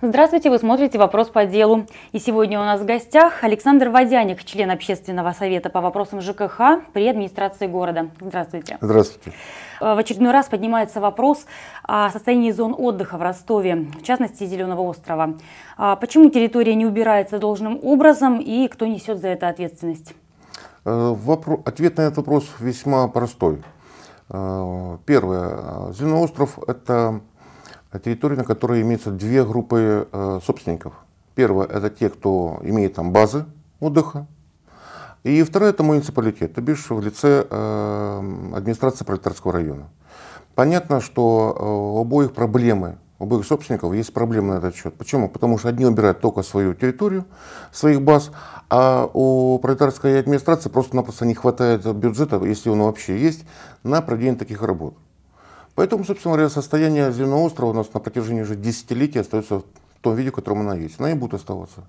Здравствуйте, вы смотрите «Вопрос по делу». И сегодня у нас в гостях Александр Водяник, член Общественного совета по вопросам ЖКХ при администрации города. Здравствуйте. Здравствуйте. Э, в очередной раз поднимается вопрос о состоянии зон отдыха в Ростове, в частности Зеленого острова. А почему территория не убирается должным образом и кто несет за это ответственность? Э, ответ на этот вопрос весьма простой. Э, первое. Зеленый остров – это территории, на которой имеются две группы э, собственников. Первое – это те, кто имеет там базы отдыха. И второе – это муниципалитет, то бишь в лице э, администрации пролетарского района. Понятно, что э, у обоих проблемы, у обоих собственников есть проблемы на этот счет. Почему? Потому что одни убирают только свою территорию, своих баз, а у пролетарской администрации просто-напросто не хватает бюджета, если он вообще есть, на проведение таких работ. Поэтому, собственно говоря, состояние земного острова у нас на протяжении уже десятилетий остается в том виде, в котором она есть. Она и будет оставаться.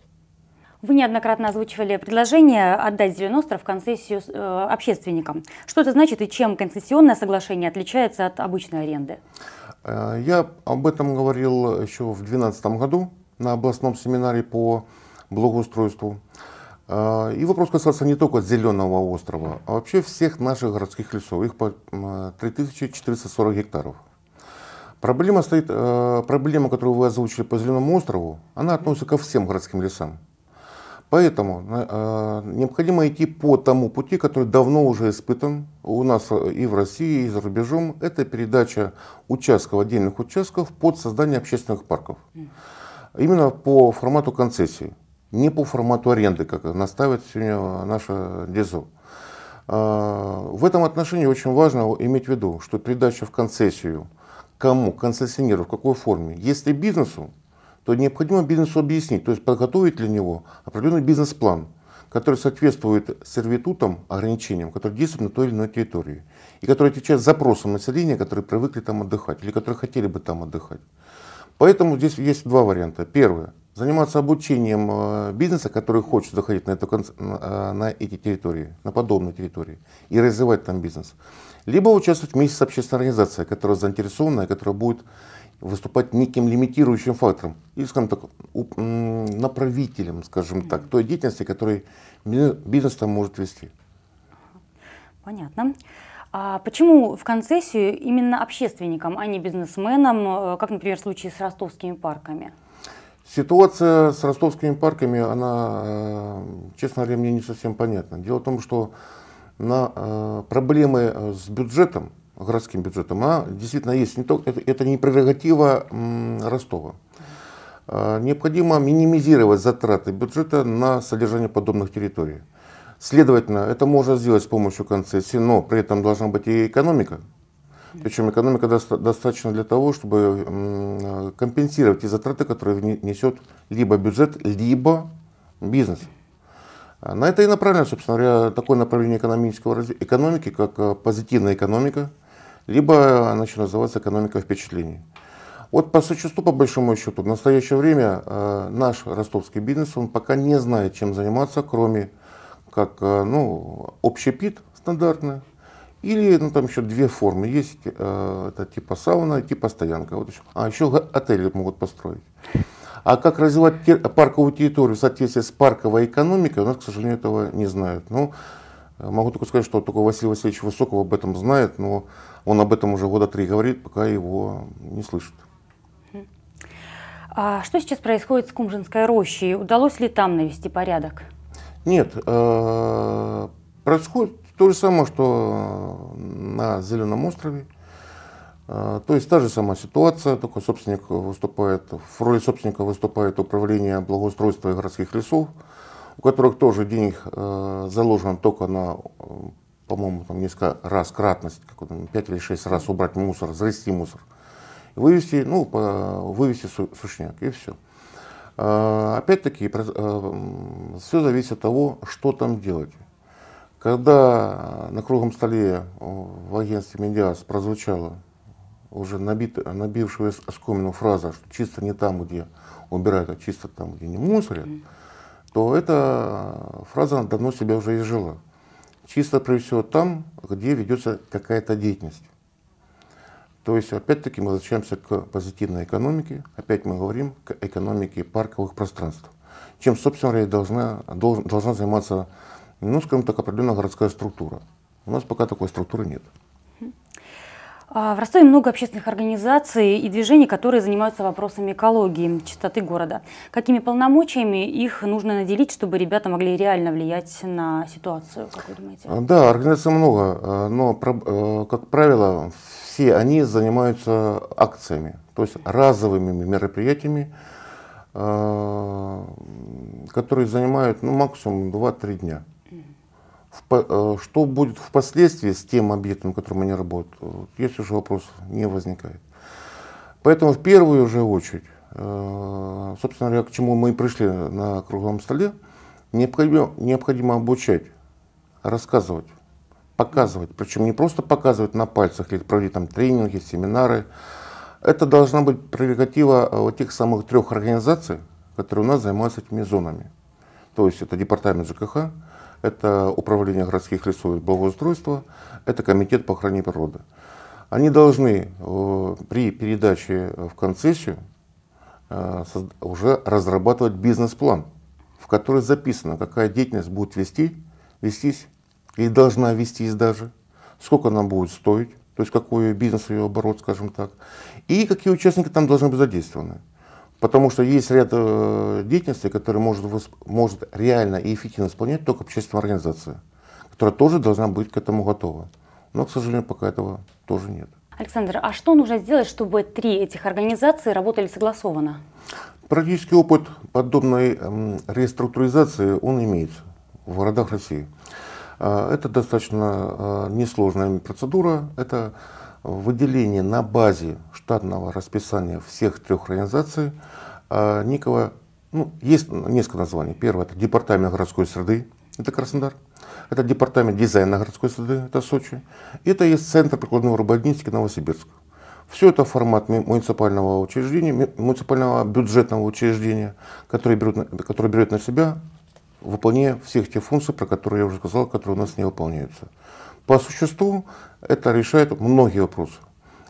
Вы неоднократно озвучивали предложение отдать Зеленый остров в концессию э, общественникам. Что это значит и чем концессионное соглашение отличается от обычной аренды? Э, я об этом говорил еще в 2012 году на областном семинаре по благоустройству. А, и вопрос касался не только Зеленого острова, а вообще всех наших городских лесов. Их 3440 гектаров. Проблема, стоит, э, проблема, которую вы озвучили по Зеленому острову, она относится ко всем городским лесам. Поэтому э, необходимо идти по тому пути, который давно уже испытан у нас э, и в России, и за рубежом. Это передача участков, отдельных участков под создание общественных парков. Именно по формату концессии не по формату аренды, как настаивает сегодня наша ДИЗО. А, в этом отношении очень важно иметь в виду, что передача в концессию кому, концессионеру, в какой форме. Если бизнесу, то необходимо бизнесу объяснить, то есть подготовить для него определенный бизнес-план, который соответствует сервитутам, ограничениям, которые действуют на той или иной территории, и который отвечает запросам населения, которые привыкли там отдыхать или которые хотели бы там отдыхать. Поэтому здесь есть два варианта. Первое заниматься обучением э, бизнеса, который хочет заходить на, эту, э, на эти территории, на подобные территории, и развивать там бизнес. Либо участвовать вместе с общественной организацией, которая заинтересованная, которая будет выступать неким лимитирующим фактором, или, скажем так, направителем, скажем так, той деятельности, которую бизнес там может вести. Понятно. А почему в концессию именно общественникам, а не бизнесменам, э, как, например, в случае с ростовскими парками? Ситуация с ростовскими парками, она, э, честно говоря, мне не совсем понятна. Дело в том, что на э, проблемы э, с бюджетом, городским бюджетом, она действительно есть. Не только, это, это не прерогатива Ростова. Необходимо минимизировать затраты бюджета на содержание подобных территорий. Следовательно, это можно сделать с помощью концессии, но при этом должна быть и экономика, причем экономика достаточно для того, чтобы компенсировать те затраты, которые несет либо бюджет, либо бизнес. На это и направлено, собственно говоря, такое направление экономического экономики, как э, позитивная экономика, либо она еще называется экономика впечатлений. Вот по существу, по большому счету, в настоящее время э, наш ростовский бизнес, он пока не знает, чем заниматься, кроме как э, ну, общепит стандартный, или ну, там еще две формы есть, э, это типа сауна, типа стоянка. Вот еще. А еще отели могут построить. А как развивать парковую территорию в соответствии с парковой экономикой, у нас, к сожалению, этого не знают. Ну, э, могу только сказать, что только Василий Васильевич Высоков об этом знает, но он об этом уже года три говорит, пока его не слышит. А что сейчас происходит с Кумжинской рощей? Удалось ли там навести порядок? Нет, э, происходит то же самое, что э, на Зеленом острове. Э, то есть та же самая ситуация, только собственник выступает, в роли собственника выступает управление благоустройства и городских лесов, у которых тоже денег э, заложено только на, по-моему, там несколько раз кратность, как там, 5 или 6 раз убрать мусор, зарести мусор, вывести, ну, вывести сушняк, и все. Опять-таки, все зависит от того, что там делать. Когда э, на круглом столе э, в агентстве «Медиас» прозвучала уже набит, набившая оскомину фраза, что чисто не там, где убирают, а чисто там, где не мусорят, mm. то эта э, фраза давно себя уже изжила. Чисто, прежде всего, там, где ведется какая-то деятельность. То есть, опять-таки, мы возвращаемся к позитивной экономике, опять мы говорим к экономике парковых пространств. Чем, собственно говоря, должна, должен, должна заниматься ну, скажем так, определенная городская структура. У нас пока такой структуры нет. А, в Ростове много общественных организаций и движений, которые занимаются вопросами экологии, чистоты города. Какими полномочиями их нужно наделить, чтобы ребята могли реально влиять на ситуацию, как вы думаете? А, да, организаций много, а, но, как правило, все они занимаются акциями, то есть разовыми мероприятиями, которые занимают ну, максимум 2-3 дня. Э, что будет впоследствии с тем объектом, которым они работают, э, если уже вопрос не возникает. Поэтому в первую же очередь, э, собственно говоря, к чему мы и пришли на круглом столе, необходимо, необходимо обучать, рассказывать, показывать. Причем не просто показывать на пальцах или проводить там тренинги, семинары. Это должна быть прерогатива вот тех самых трех организаций, которые у нас занимаются этими зонами. То есть это департамент ЖКХ, это Управление городских лесов и благоустройства, это Комитет по охране природы. Они должны э, при передаче в концессию э, уже разрабатывать бизнес-план, в который записано, какая деятельность будет вести, вестись и должна вестись даже, сколько она будет стоить, то есть какой бизнес ее оборот, скажем так, и какие участники там должны быть задействованы. Потому что есть ряд э, деятельности, которые может, может реально и эффективно исполнять только общественная организация, которая тоже должна быть к этому готова. Но, к сожалению, пока этого тоже нет. Александр, а что нужно сделать, чтобы три этих организации работали согласованно? Практический опыт подобной реструктуризации, он имеется в городах России. Э, это достаточно э, несложная процедура. Это выделение на базе штатного расписания всех трех организаций а, некого, ну, есть несколько названий. Первое – это департамент городской среды, это Краснодар. Это департамент дизайна городской среды, это Сочи. Это есть центр прикладной урбанистики Новосибирск. Все это формат муниципального учреждения, муниципального бюджетного учреждения, которое берет, который берет на себя выполнение всех тех функций, про которые я уже сказал, которые у нас не выполняются. По существу это решает многие вопросы,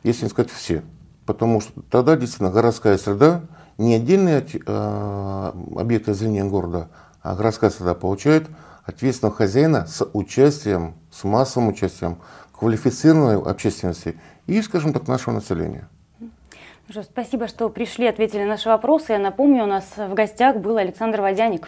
если не сказать все. Потому что тогда действительно городская среда, не отдельные а, объекты зрения города, а городская среда получает ответственного хозяина с участием, с массовым участием квалифицированной общественности и, скажем так, нашего населения. Ну спасибо, что пришли, ответили на наши вопросы. Я напомню, у нас в гостях был Александр Водяник.